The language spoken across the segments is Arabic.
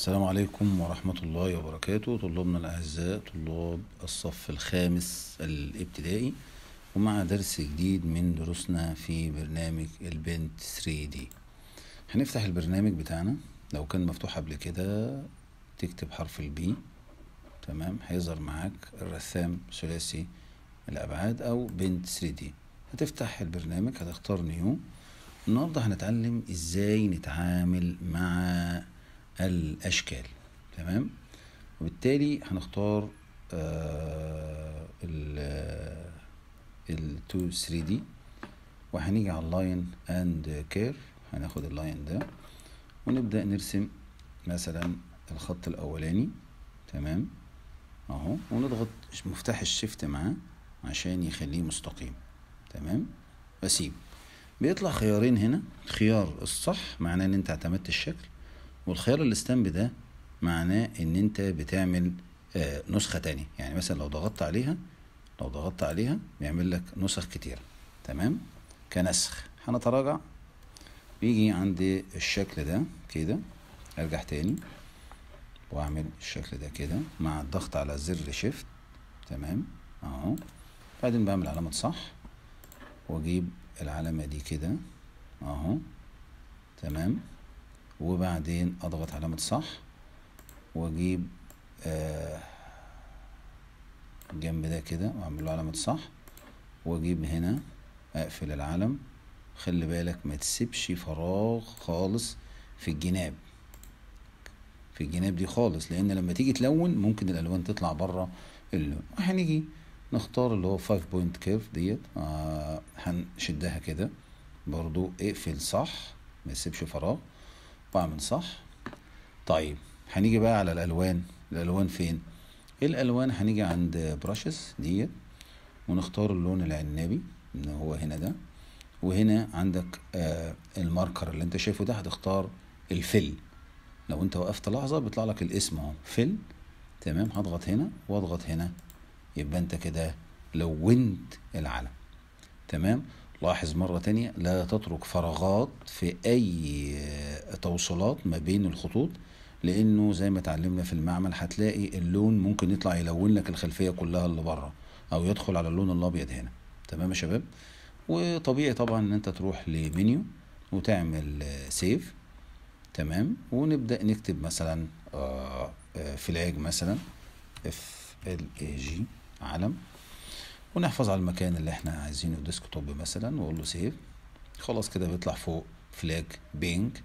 السلام عليكم ورحمة الله وبركاته طلابنا الأعزاء طلاب الصف الخامس الابتدائي ومع درس جديد من دروسنا في برنامج البنت 3D هنفتح البرنامج بتاعنا لو كان مفتوح قبل كده تكتب حرف البي تمام هيظهر معاك الرسام ثلاثي الأبعاد أو بنت 3D هتفتح البرنامج هتختار نيو النهاردة هنتعلم ازاي نتعامل مع الأشكال تمام وبالتالي هنختار آه، ال ال 2 3 دي وهنيجي على اللاين اند كير هناخد اللاين ده ونبدأ نرسم مثلا الخط الأولاني تمام اهو ونضغط مفتاح الشيفت معاه عشان يخليه مستقيم تمام واسيب بيطلع خيارين هنا خيار الصح معناه ان انت اعتمدت الشكل والخيار الاستنب ده معناه ان انت بتعمل آه نسخه تانية يعني مثلا لو ضغطت عليها لو ضغطت عليها بيعمل لك نسخ كتير تمام كنسخ هنتراجع بيجي عند الشكل ده كده ارجع تاني واعمل الشكل ده كده مع الضغط على زر شيفت تمام اهو بعدين بعمل علامة صح واجيب العلامة دي كده اهو تمام وبعدين اضغط علامة صح واجيب آه جنب ده كده واعمل له علامة صح واجيب هنا اقفل العلم خلي بالك ما تسيبش فراغ خالص في الجناب في الجناب دي خالص لان لما تيجي تلون ممكن الالوان تطلع بره اللون هنيجي نختار اللي هو 5 بوينت كيرف ديت آه، هنشدها كده برضو اقفل صح ما تسيبش فراغ بعمل صح طيب هنيجي بقى على الالوان الالوان فين الالوان هنيجي عند براشز ديت ونختار اللون العنابي ان هو هنا ده وهنا عندك آه الماركر اللي انت شايفه ده هتختار الفل لو انت وقفت لحظه بيطلع لك الاسم اهو فل تمام هضغط هنا واضغط هنا يبقى انت كده لونت العلم تمام لاحظ مرة تانية لا تترك فراغات في أي توصيلات ما بين الخطوط لأنه زي ما اتعلمنا في المعمل هتلاقي اللون ممكن يطلع يلون لك الخلفية كلها اللي بره أو يدخل على اللون الأبيض هنا تمام يا شباب وطبيعي طبعا إن أنت تروح لمنيو وتعمل سيف تمام ونبدأ نكتب مثلا آه، آه، فلاج مثلا اف ال اي جي علم ونحفظ على المكان اللي احنا عايزينه ديسك توب مثلا واقول له سيف خلاص كده بيطلع فوق فلاج بينج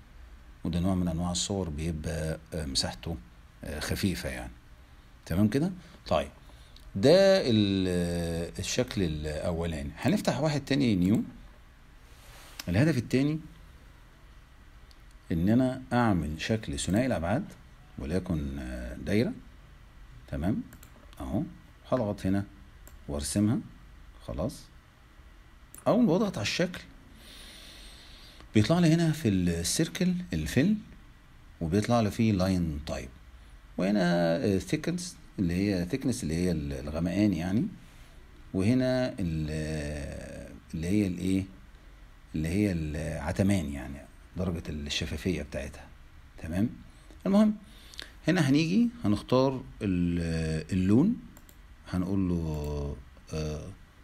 وده نوع من انواع الصور بيبقى آه، مساحته آه، خفيفه يعني تمام كده طيب ده آه، الشكل الاولاني هنفتح واحد تاني نيو الهدف التاني ان انا اعمل شكل ثنائي الابعاد وليكن دايره تمام اهو هضغط هنا وارسمها خلاص اول ما اضغط على الشكل بيطلع لي هنا في السيركل الفيل وبيطلع لي فيه لاين تايب وهنا ثيكنس اللي هي ثيكنس اللي هي الغمقان يعني وهنا اللي هي الايه اللي هي العتمان يعني درجة الشفافية بتاعتها تمام المهم هنا هنيجي هنختار اللون هنقول له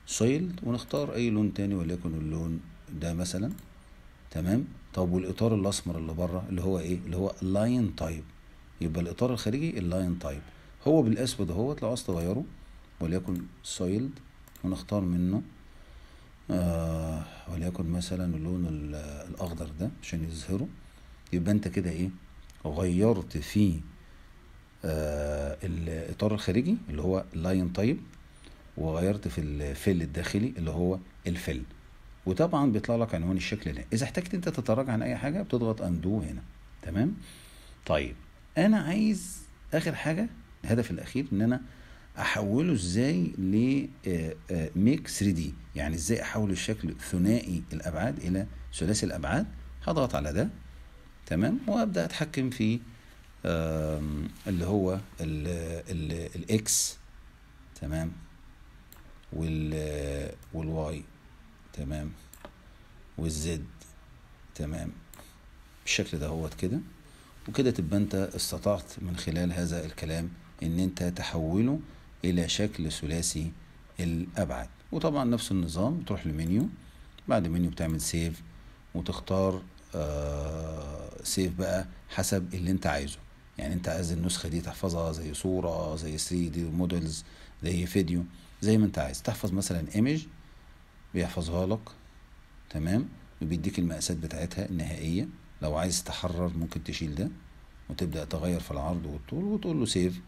سويلد آه، ونختار اي لون تاني وليكن اللون ده مثلا تمام طب والاطار الاسمر اللي بره اللي هو ايه اللي هو اللاين تايب يبقى الاطار الخارجي اللاين تايب هو بالاسود اهوت لو عايز تغيره وليكن سويلد ونختار منه آه وليكن مثلا اللون الاخضر ده عشان يظهره يبقى انت كده ايه غيرت فيه آه، الاطار الخارجي اللي هو اللاين تايب وغيرت في الفيل الداخلي اللي هو الفيل وطبعا بيطلع لك عنوان الشكل ده اذا احتجت انت تتراجع عن اي حاجه بتضغط اندو هنا تمام طيب انا عايز اخر حاجه الهدف الاخير ان انا احوله ازاي ل ميك 3 دي يعني ازاي احول الشكل ثنائي الابعاد الى ثلاثي الابعاد هضغط على ده تمام وابدا اتحكم في اللي هو الاكس تمام وال والواي تمام والزد تمام بالشكل هوت كده وكده تبقى انت استطعت من خلال هذا الكلام ان انت تحوله الى شكل ثلاثي الابعاد وطبعا نفس النظام تروح لمنيو بعد منيو بتعمل سيف وتختار آه سيف بقى حسب اللي انت عايزه يعني انت عايز النسخه دي تحفظها زي صوره زي 3 دي مودلز زي فيديو زي ما انت عايز تحفظ مثلا ايمج بيحفظها لك تمام وبيديك المقاسات بتاعتها النهائيه لو عايز تحرر ممكن تشيل ده وتبدا تغير في العرض والطول وتقول له سيف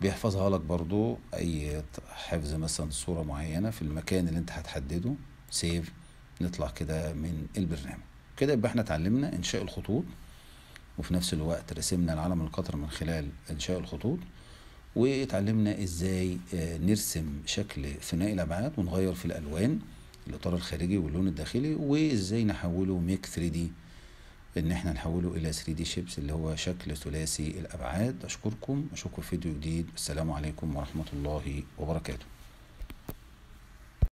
بيحفظها لك برضو اي حفظ مثلا صوره معينه في المكان اللي انت هتحدده سيف نطلع كده من البرنامج كده يبقى احنا اتعلمنا انشاء الخطوط وفي نفس الوقت رسمنا العلم القطر من خلال انشاء الخطوط واتعلمنا ازاي آه، نرسم شكل ثنائي الابعاد ونغير في الالوان الاطار الخارجي واللون الداخلي وازاي نحوله ميك 3 دي ان احنا نحوله الى 3 دي شيبس اللي هو شكل ثلاثي الابعاد اشكركم اشوفكم في فيديو جديد السلام عليكم ورحمه الله وبركاته